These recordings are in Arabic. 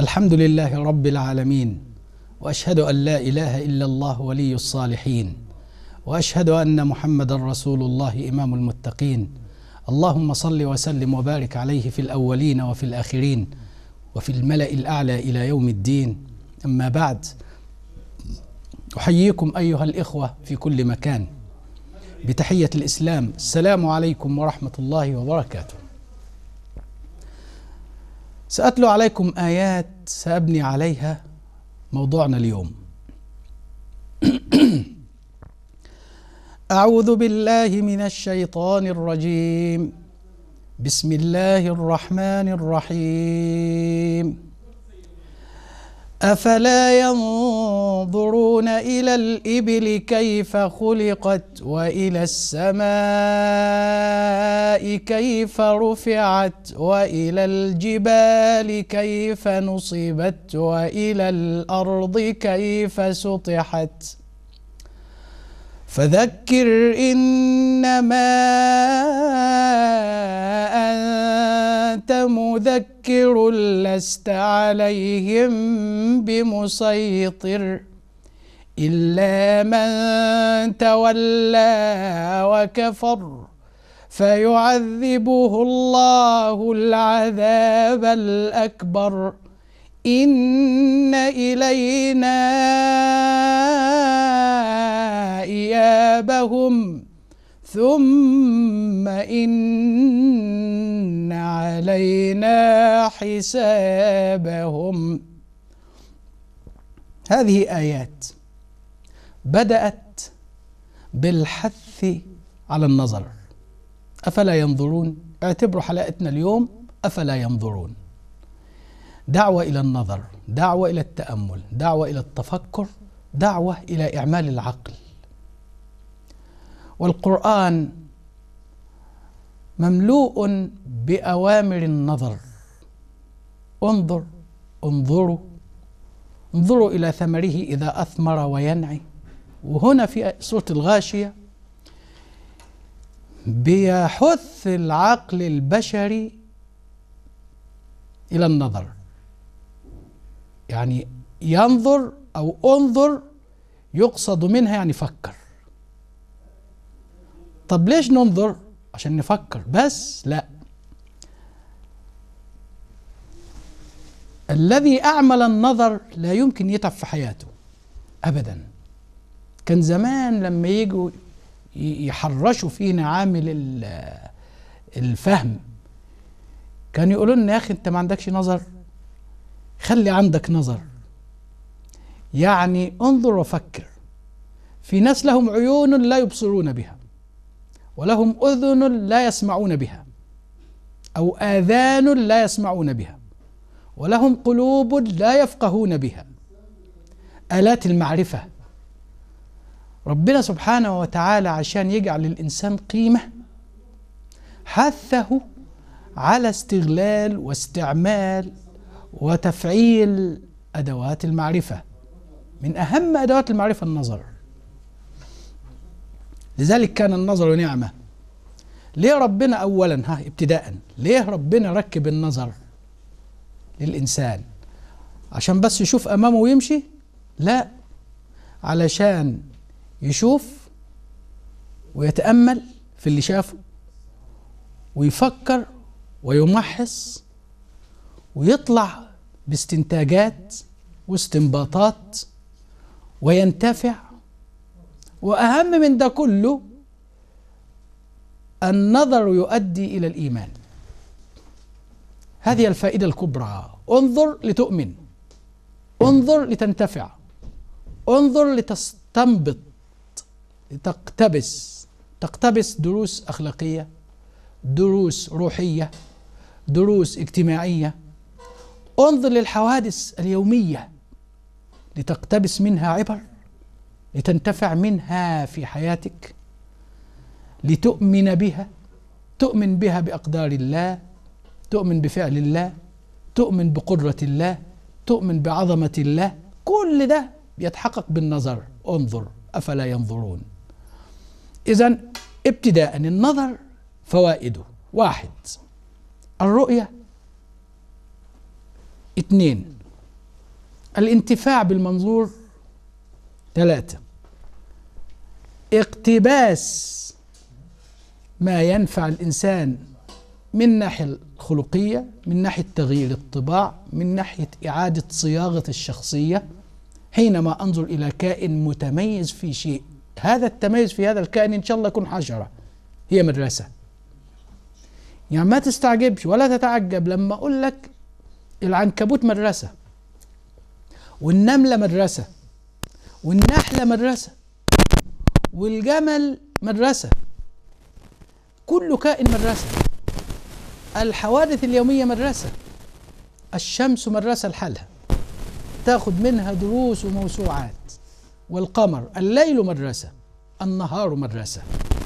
الحمد لله رب العالمين واشهد ان لا اله الا الله ولي الصالحين واشهد ان محمدا رسول الله امام المتقين اللهم صل وسلم وبارك عليه في الاولين وفي الاخرين وفي الملا الاعلى الى يوم الدين اما بعد احييكم ايها الاخوه في كل مكان بتحيه الاسلام السلام عليكم ورحمه الله وبركاته سأتلو عليكم آيات سأبني عليها موضوعنا اليوم أعوذ بالله من الشيطان الرجيم بسم الله الرحمن الرحيم أفلا ينظرون إلى الإبل كيف خلقت وإلى السماء كيف رفعت والى الجبال كيف نصبت والى الارض كيف سطحت فذكر انما انت مذكر لست عليهم بمسيطر الا من تولى وكفر فيعذبه الله العذاب الأكبر إن إلينا إيابهم ثم إن علينا حسابهم هذه آيات بدأت بالحث على النظر أفلا ينظرون اعتبروا حلقتنا اليوم أفلا ينظرون دعوة إلى النظر دعوة إلى التأمل دعوة إلى التفكر دعوة إلى إعمال العقل والقرآن مملوء بأوامر النظر انظر انظروا انظروا إلى ثمره إذا أثمر وينعي وهنا في سورة الغاشية بيحث العقل البشري إلى النظر يعني ينظر أو انظر يقصد منها يعني فكر طب ليش ننظر عشان نفكر بس لا الذي أعمل النظر لا يمكن يتعب في حياته أبدا كان زمان لما يجوا يحرشوا فينا عامل الفهم كانوا يقولوا لنا يا اخي انت ما عندكش نظر خلي عندك نظر يعني انظر وفكر في ناس لهم عيون لا يبصرون بها ولهم اذن لا يسمعون بها او اذان لا يسمعون بها ولهم قلوب لا يفقهون بها الات المعرفه ربنا سبحانه وتعالى عشان يجعل للإنسان قيمة حثه على استغلال واستعمال وتفعيل أدوات المعرفة من أهم أدوات المعرفة النظر لذلك كان النظر نعمة ليه ربنا أولا ها ابتداء ليه ربنا ركب النظر للإنسان عشان بس يشوف أمامه ويمشي لا علشان يشوف ويتأمل في اللي شافه ويفكر ويمحص ويطلع باستنتاجات واستنباطات وينتفع واهم من ده كله النظر يؤدي الى الايمان هذه الفائده الكبرى انظر لتؤمن انظر لتنتفع انظر لتستنبط تقتبس تقتبس دروس أخلاقية دروس روحية دروس اجتماعية انظر للحوادث اليومية لتقتبس منها عبر لتنتفع منها في حياتك لتؤمن بها تؤمن بها بأقدار الله تؤمن بفعل الله تؤمن بقدرة الله تؤمن بعظمة الله كل ده بيتحقق بالنظر انظر أفلا ينظرون إذا ابتداء النظر فوائده واحد الرؤية اثنين الانتفاع بالمنظور ثلاثة اقتباس ما ينفع الإنسان من ناحية الخلقية من ناحية تغيير الطباع من ناحية إعادة صياغة الشخصية حينما أنظر إلى كائن متميز في شيء هذا التميز في هذا الكائن إن شاء الله يكون حشرة هي مدرسة يعني ما تستعجبش ولا تتعجب لما أقول لك العنكبوت مدرسة والنملة مدرسة والنحلة مدرسة والجمل مدرسة كل كائن مدرسة الحوادث اليومية مدرسة الشمس مدرسة لحالها تاخد منها دروس وموسوعات والقمر الليل مدرسة النهار مدرسة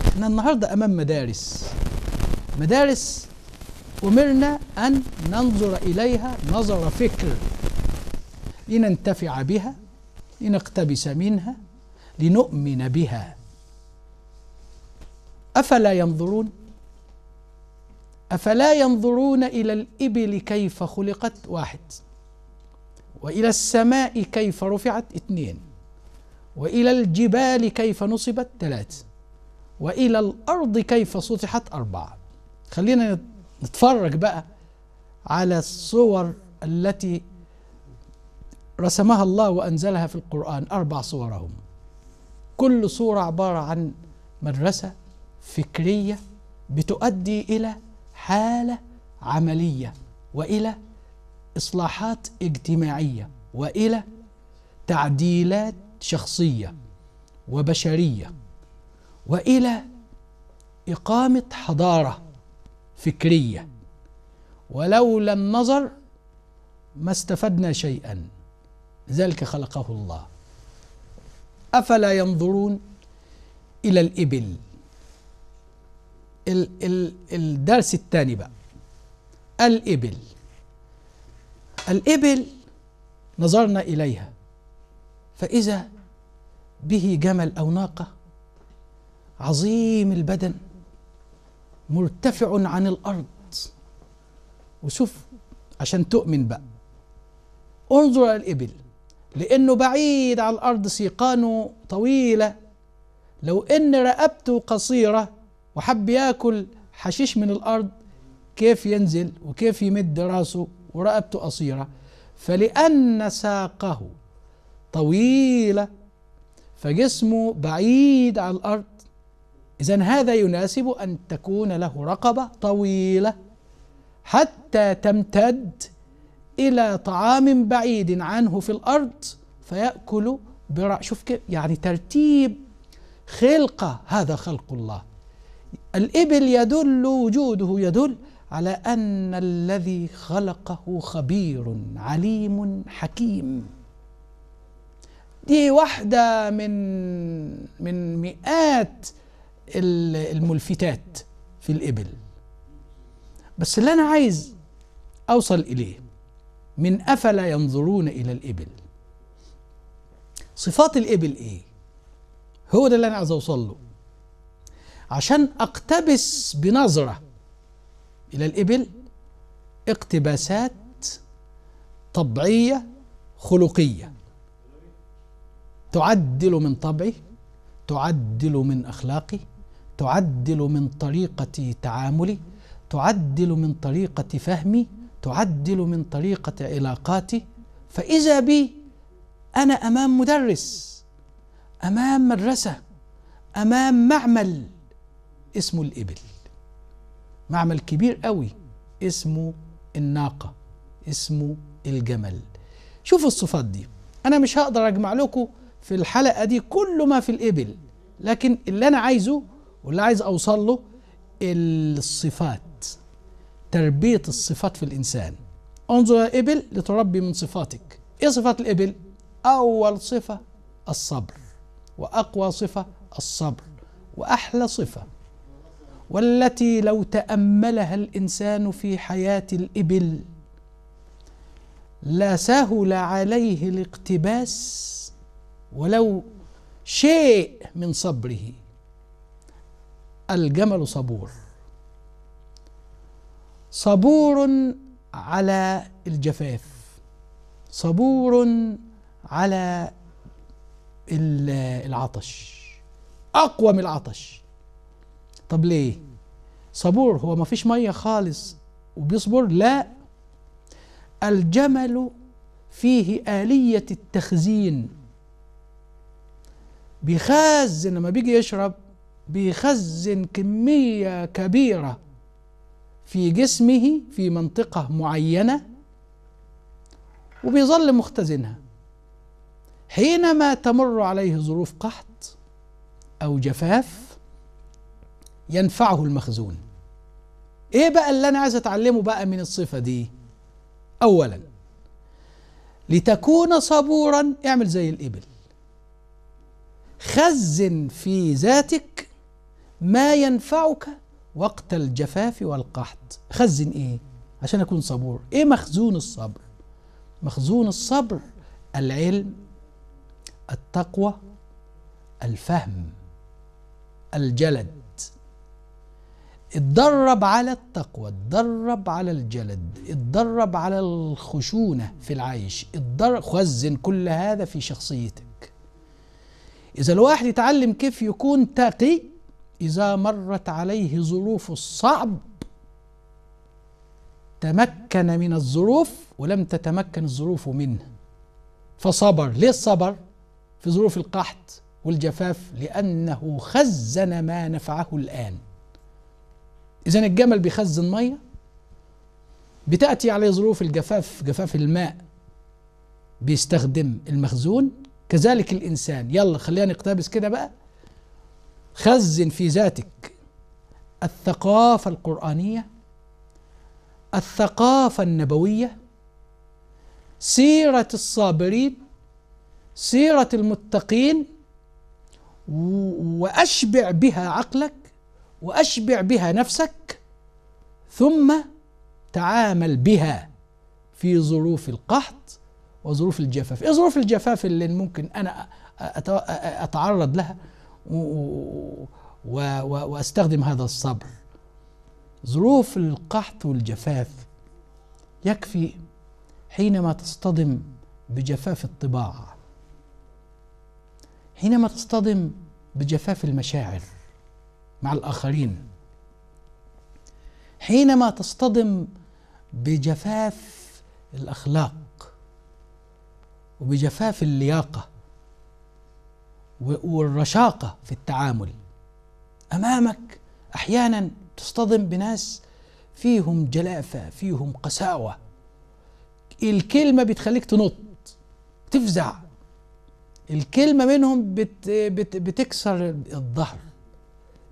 احنا النهاردة أمام مدارس مدارس أمرنا أن ننظر إليها نظر فكر لننتفع بها لنقتبس منها لنؤمن بها أفلا ينظرون أفلا ينظرون إلى الإبل كيف خلقت واحد وإلى السماء كيف رفعت اثنين وإلى الجبال كيف نصبت ثلاث وإلى الأرض كيف سطحت أربعة خلينا نتفرج بقى على الصور التي رسمها الله وأنزلها في القرآن أربع صورهم كل صورة عبارة عن مدرسة فكرية بتؤدي إلى حالة عملية وإلى إصلاحات اجتماعية وإلى تعديلات شخصيه وبشريه والى اقامه حضاره فكريه ولولا النظر ما استفدنا شيئا ذلك خلقه الله افلا ينظرون الى الابل ال ال الدرس الثاني بقى الابل الابل نظرنا اليها فإذا به جمل أو ناقة عظيم البدن مرتفع عن الأرض وشوف عشان تؤمن بقى انظر على الإبل لأنه بعيد عن الأرض سيقانه طويلة لو إن رقبته قصيرة وحب ياكل حشيش من الأرض كيف ينزل وكيف يمد راسه ورقبته قصيرة فلأن ساقه طويلة فجسمه بعيد عن الأرض إذا هذا يناسب أن تكون له رقبة طويلة حتى تمتد إلى طعام بعيد عنه في الأرض فيأكل برأ شوف كيف يعني ترتيب خلقة هذا خلق الله الإبل يدل وجوده يدل على أن الذي خلقه خبير عليم حكيم دي واحدة من من مئات الملفتات في الإبل بس اللي أنا عايز أوصل إليه من أفلا ينظرون إلى الإبل صفات الإبل إيه هو ده اللي أنا عايز أوصل له عشان أقتبس بنظرة إلى الإبل اقتباسات طبيعية خلقية تعدل من طبعي تعدل من اخلاقي تعدل من طريقه تعاملي تعدل من طريقه فهمي تعدل من طريقه علاقاتي فاذا بي انا امام مدرس امام مدرسه امام معمل اسمه الابل معمل كبير قوي اسمه الناقه اسمه الجمل شوفوا الصفات دي انا مش هقدر اجمع لكم في الحلقة دي كل ما في الإبل لكن اللي أنا عايزه واللي عايز أوصل له الصفات تربية الصفات في الإنسان انظر يا إبل لتربي من صفاتك إيه صفات الإبل؟ أول صفة الصبر وأقوى صفة الصبر وأحلى صفة والتي لو تأملها الإنسان في حياة الإبل لسهل عليه الاقتباس ولو شيء من صبره الجمل صبور صبور على الجفاف صبور على العطش اقوى من العطش طب ليه صبور هو ما فيش ميه خالص وبيصبر لا الجمل فيه آلية التخزين بيخزن لما بيجي يشرب بيخزن كمية كبيرة في جسمه في منطقة معينة وبيظل مختزنها حينما تمر عليه ظروف قحط أو جفاف ينفعه المخزون إيه بقى اللي أنا عايز أتعلمه بقى من الصفة دي أولا لتكون صبورا اعمل زي الإبل خزن في ذاتك ما ينفعك وقت الجفاف والقحط خزن ايه عشان اكون صبور ايه مخزون الصبر مخزون الصبر العلم التقوى الفهم الجلد اتدرب على التقوى اتدرب على الجلد اتدرب على الخشونة في العيش اتدرب خزن كل هذا في شخصيتك إذا الواحد يتعلم كيف يكون تقي إذا مرت عليه ظروف الصعب تمكن من الظروف ولم تتمكن الظروف منه فصبر ليه الصبر في ظروف القحط والجفاف لأنه خزن ما نفعه الآن إذا الجمل بيخزن مية بتأتي عليه ظروف الجفاف جفاف الماء بيستخدم المخزون كذلك الإنسان يلا خلينا نقتبس كده بقى خزن في ذاتك الثقافة القرآنية الثقافة النبوية سيرة الصابرين سيرة المتقين وأشبع بها عقلك وأشبع بها نفسك ثم تعامل بها في ظروف القحط وظروف الجفاف ايه ظروف الجفاف اللي ممكن انا اتعرض لها واستخدم هذا الصبر ظروف القحط والجفاف يكفي حينما تصطدم بجفاف الطباع حينما تصطدم بجفاف المشاعر مع الاخرين حينما تصطدم بجفاف الاخلاق وبجفاف اللياقة والرشاقة في التعامل أمامك أحيانا تصطدم بناس فيهم جلافة فيهم قساوة الكلمة بتخليك تنط تفزع الكلمة منهم بت بت بتكسر الظهر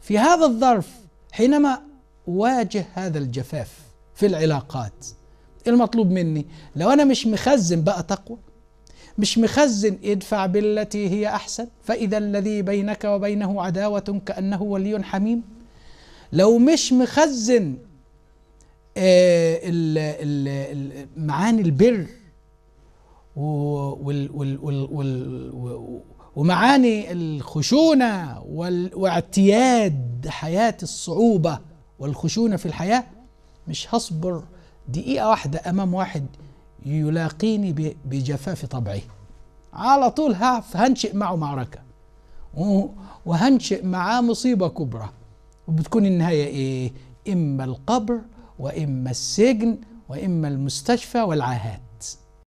في هذا الظرف حينما واجه هذا الجفاف في العلاقات المطلوب مني لو أنا مش مخزن بقى تقوى مش مخزن ادفع بالتي هي احسن فاذا الذي بينك وبينه عداوه كانه ولي حميم لو مش مخزن آه، معاني البر ومعاني الخشونه واعتياد حياه الصعوبه والخشونه في الحياه مش هصبر دقيقه واحده امام واحد يلاقيني بجفاف طبعه على طول هنشئ معه معركة وهنشئ معاه مصيبة كبرى وبتكون النهاية إيه إما القبر وإما السجن وإما المستشفى والعاهات